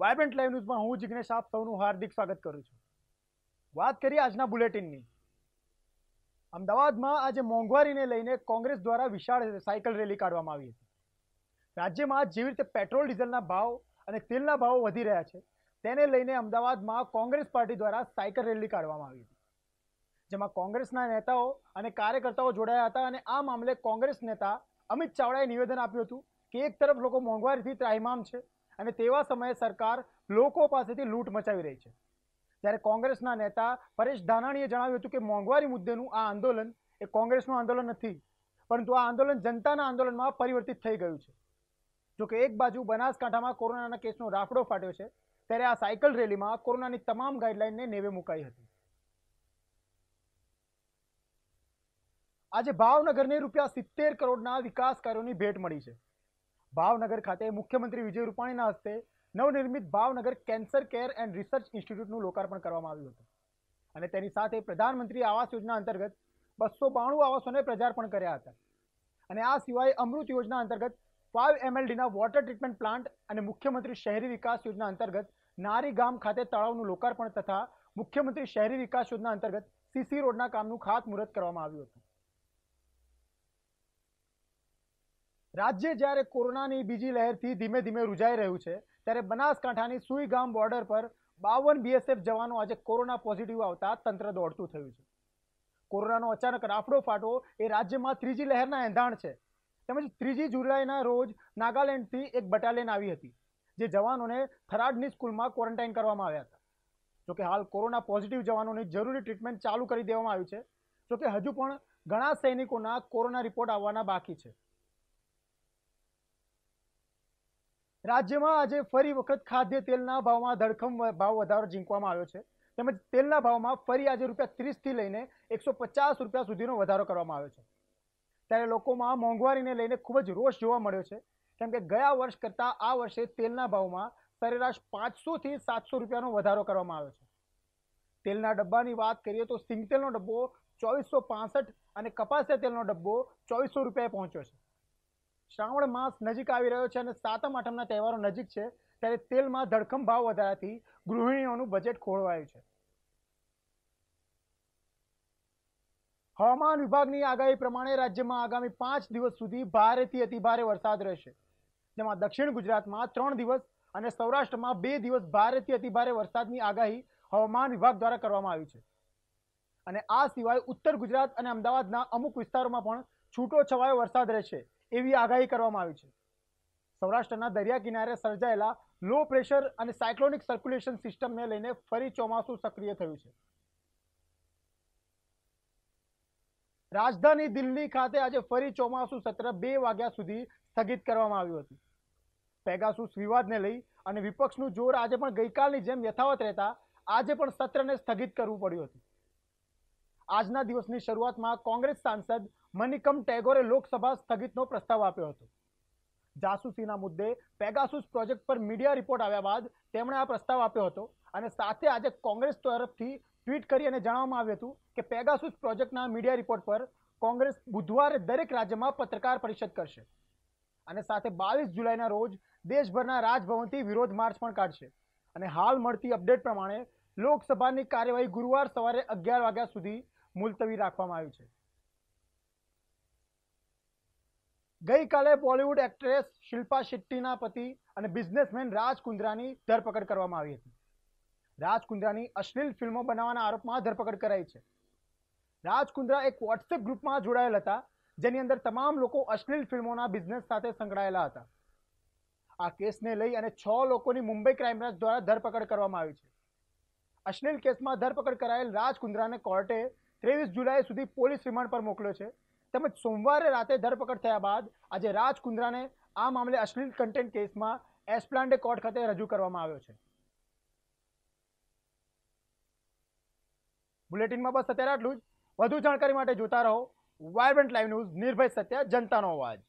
vibrant live ન્યૂઝમાં હું જિગ્નેશ આપ સૌનું હાર્દિક સ્વાગત કરું છું વાત કરીએ આજના બુલેટિનની અમદાવાદમાં આજે મોંઘવારીને લઈને કોંગ્રેસ દ્વારા વિશાળ સાયકલ રેલી કાઢવામાં આવી હતી રાજ્યમાં જેવી રીતે પેટ્રોલ ડીઝલના ભાવ અને તેલના ભાવ વધી રહ્યા છે તેને લઈને અમદાવાદમાં કોંગ્રેસ પાર્ટી દ્વારા સાયકલ રેલી કાઢવામાં આવી હતી જેમાં કોંગ્રેસના નેતાઓ અને કાર્યકર્તાઓ જોડાયા હતા અને આ મામલે કોંગ્રેસ નેતા અમિત ચાવડાએ નિવેદન આપ્યું હતું કે એક તરફ લોકો મોંઘવારીથી ત્રાહિમામ છે અને તેવા સમયે સરકાર લોકો પાસેથી લૂંટ મચાવી રહી છે જ્યારે કોંગ્રેસના નેતા પરેશ ધાનાણીએ જણાવ્યું હતું કે મોંઘવારી મુદ્દેનું આ આંદોલન એ કોંગ્રેસનું આંદોલન નથી પરંતુ આ આંદોલન જનતાના આંદોલનમાં પરિવર્તિત થઈ ગયું છે જોકે એક બાજુ બનાસકાંઠામાં કોરોનાના કેસનો રાફડો ફાટ્યો છે ત્યારે આ સાયકલ રેલીમાં કોરોનાની તમામ ગાઈડલાઇનને નેવે મુકાઈ હતી આજે ભાવનગરને રૂપિયા સિત્તેર કરોડના વિકાસ કાર્યોની ભેટ મળી છે ભાવનગર ખાતે મુખ્યમંત્રી વિજય રૂપાણીના હસ્તે નવનિર્મિત Bhavnagar cancer care and research ઇન્સ્ટિટ્યૂટનું લોકાર્પણ કરવામાં આવ્યું હતું અને તેની સાથે પ્રધાનમંત્રી આવાસ યોજના અંતર્ગત બસો બાણું આવાસોને પ્રજાર્પણ કર્યા હતા અને આ સિવાય અમૃત યોજના અંતર્ગત ફાઇવ એમએલડીના વોટર ટ્રીટમેન્ટ પ્લાન્ટ અને મુખ્યમંત્રી શહેરી વિકાસ યોજના અંતર્ગત નારી ગામ ખાતે તળાવનું લોકાર્પણ તથા મુખ્યમંત્રી શહેરી વિકાસ યોજના અંતર્ગત સીસી રોડના કામનું ખાતમુહૂર્ત કરવામાં આવ્યું હતું રાજ્ય જ્યારે કોરોનાની બીજી લહેરથી ધીમે ધીમે રૂજાઈ રહ્યું છે ત્યારે બનાસકાંઠાની સુઈ ગામ બોર્ડર પર બાવન બીએસએફ જવાનો આજે કોરોના પોઝિટિવ આવતા તંત્ર દોડતું થયું છે કોરોનાનો અચાનક રાફડો ફાટો એ રાજ્યમાં ત્રીજી લહેરના એંધાણ છે તેમજ ત્રીજી જુલાઈના રોજ નાગાલેન્ડથી એક બટાલિયન આવી હતી જે જવાનોને થરાડની સ્કૂલમાં ક્વોરન્ટાઇન કરવામાં આવ્યા હતા જોકે હાલ કોરોના પોઝિટિવ જવાનોની જરૂરી ટ્રીટમેન્ટ ચાલુ કરી દેવામાં આવી છે જોકે હજુ પણ ઘણા સૈનિકોના કોરોના રિપોર્ટ આવવાના બાકી છે રાજ્યમાં આજે ફરી વખત ખાદ્ય તેલના ભાવમાં ધડખમ ભાવ વધારો ઝીંકવામાં આવ્યો છે તેમજ તેલના ભાવમાં ફરી આજે રૂપિયા ત્રીસથી લઈને એકસો પચાસ રૂપિયા સુધીનો વધારો કરવામાં આવ્યો છે ત્યારે લોકોમાં મોંઘવારીને લઈને ખૂબ જ રોષ જોવા મળ્યો છે કેમ કે ગયા વર્ષ કરતાં આ વર્ષે તેલના ભાવમાં સરેરાશ પાંચસોથી સાતસો રૂપિયાનો વધારો કરવામાં આવ્યો છે તેલના ડબ્બાની વાત કરીએ તો સિંગતેલનો ડબ્બો ચોવીસો પાસઠ અને કપાસિયા તેલનો ડબ્બો ચોવીસો રૂપિયાએ પહોંચ્યો છે શ્રાવણ માસ નજીક આવી રહ્યો છે અને સાતમ આઠમના તહેવારો નજીક છે ત્યારે તેલમાં ધડકમ ભાવ વધારાથી ગૃહિણીઓનું બજેટ ખોળવાયું છે હવામાન વિભાગની આગાહી પ્રમાણે રાજ્યમાં આગામી પાંચ દિવસ સુધી ભારેથી અતિભારે વરસાદ રહેશે જેમાં દક્ષિણ ગુજરાતમાં ત્રણ દિવસ અને સૌરાષ્ટ્રમાં બે દિવસ ભારેથી અતિભારે વરસાદની આગાહી હવામાન વિભાગ દ્વારા કરવામાં આવી છે અને આ સિવાય ઉત્તર ગુજરાત અને અમદાવાદના અમુક વિસ્તારોમાં પણ છૂટો છવાયો વરસાદ રહેશે એવી આગાહી કરવામાં આવી છે સૌરાષ્ટ્રના દરિયા કિનારે સર્જાયેલા લો પ્રેશર અને સાયક્લોનિક સર્ક્યુલેશન સિસ્ટમને લઈને ફરી ચોમાસું સક્રિય થયું છે રાજધાની દિલ્હી ખાતે આજે ફરી ચોમાસું સત્ર બે વાગ્યા સુધી સ્થગિત કરવામાં આવ્યું હતું પેગાસુસ વિવાદને લઈ અને વિપક્ષનું જોર આજે પણ ગઈકાલની જેમ યથાવત રહેતા આજે પણ સત્રને સ્થગિત કરવું પડ્યું હતું આજના દિવસની શરૂઆતમાં કોંગ્રેસ સાંસદ મનિકમ ટેગોરે લોકસભા સ્થગિતનો પ્રસ્તાવ આપ્યો હતો જાસૂસીના મુદ્દે પેગાસુસ પ્રોજેક્ટ પર મીડિયા રિપોર્ટ આવ્યા બાદ તેમણે આ પ્રસ્તાવ આપ્યો હતો અને સાથે આજે કોંગ્રેસ તરફથી ટ્વીટ કરી અને જણાવવામાં આવ્યું હતું કે પેગાસુસ પ્રોજેક્ટના મીડિયા રિપોર્ટ પર કોંગ્રેસ બુધવારે દરેક રાજ્યમાં પત્રકાર પરિષદ કરશે અને સાથે બાવીસ જુલાઈના રોજ દેશભરના રાજભવનથી વિરોધ માર્ચ પણ કાઢશે અને હાલ મળતી અપડેટ પ્રમાણે લોકસભાની કાર્યવાહી ગુરુવાર સવારે અગિયાર વાગ્યા સુધી મુલતવી રાખવામાં આવી છે ગઈકાલે બોલિવૂડ એક્ટ્રેસ શિલ્પા શેટ્ટીના પતિ અને બિઝનેસમેન રાજ કુંદ્રાની ધરપકડ કરવામાં આવી હતી રાજ કુંદ્રાની અશ્લીલ ફિલ્મો બનાવવાના આરોપમાં ધરપકડ કરાઈ છે રાજ કુંદ્રા એક વોટ્સએપ ગ્રુપમાં જોડાયેલ હતા જેની અંદર તમામ લોકો અશ્લીલ ફિલ્મોના બિઝનેસ સાથે સંકળાયેલા હતા આ કેસને લઈ અને છ લોકોની મુંબઈ ક્રાઇમ બ્રાન્ચ દ્વારા ધરપકડ કરવામાં આવી છે અશ્લીલ કેસમાં ધરપકડ કરાયેલ રાજ કુંદ્રાને કોર્ટે ત્રેવીસ જુલાઈ સુધી પોલીસ રિમાન્ડ પર મોકલ્યો છે તેમજ સોમવારે રાતે ધરપકડ થયા બાદ આજે રાજ કુંદ્રાને આ મામલે અશ્લીલ કન્ટેન્ટ કેસમાં એસ્પ્લાન્ડે કોર્ટ ખાતે રજૂ કરવામાં આવ્યો છે બુલેટિનમાં બસ અત્યારે આટલું જ વધુ જાણકારી માટે જોતા રહો વાયબ્રન્ટ લાઈવ ન્યૂઝ નિર્ભય સત્ય જનતાનો અવાજ